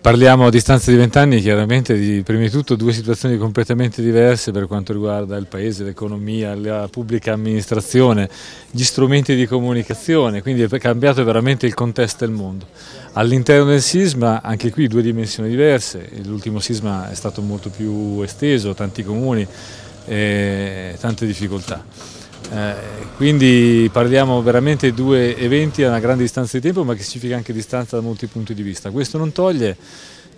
Parliamo a distanza di vent'anni chiaramente di prima di tutto due situazioni completamente diverse per quanto riguarda il paese, l'economia, la pubblica amministrazione, gli strumenti di comunicazione, quindi è cambiato veramente il contesto del mondo. All'interno del sisma anche qui due dimensioni diverse, l'ultimo sisma è stato molto più esteso, tanti comuni, eh, tante difficoltà. Eh, quindi parliamo veramente di due eventi a una grande distanza di tempo ma che significa anche distanza da molti punti di vista. Questo non toglie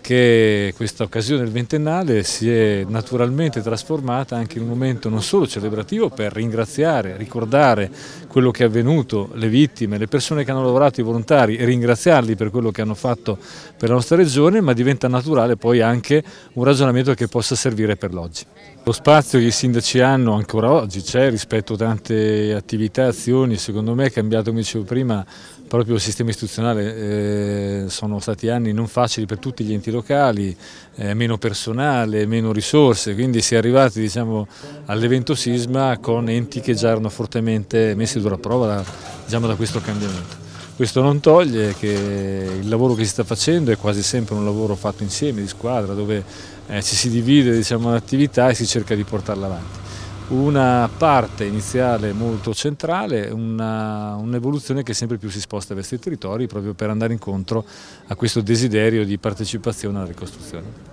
che questa occasione del ventennale si è naturalmente trasformata anche in un momento non solo celebrativo per ringraziare, ricordare quello che è avvenuto, le vittime, le persone che hanno lavorato, i volontari e ringraziarli per quello che hanno fatto per la nostra regione, ma diventa naturale poi anche un ragionamento che possa servire per l'oggi. Lo spazio che i sindaci hanno ancora oggi c'è rispetto a tante attività, azioni, secondo me è cambiato, come dicevo prima, proprio il sistema istituzionale. Eh, sono stati anni non facili per tutti gli enti locali, eh, meno personale, meno risorse, quindi si è arrivati diciamo, all'evento sisma con enti che già erano fortemente messi dura prova da, diciamo, da questo cambiamento. Questo non toglie che il lavoro che si sta facendo è quasi sempre un lavoro fatto insieme, di squadra, dove eh, ci si divide diciamo, un'attività e si cerca di portarla avanti una parte iniziale molto centrale, un'evoluzione un che sempre più si sposta verso i territori proprio per andare incontro a questo desiderio di partecipazione alla ricostruzione.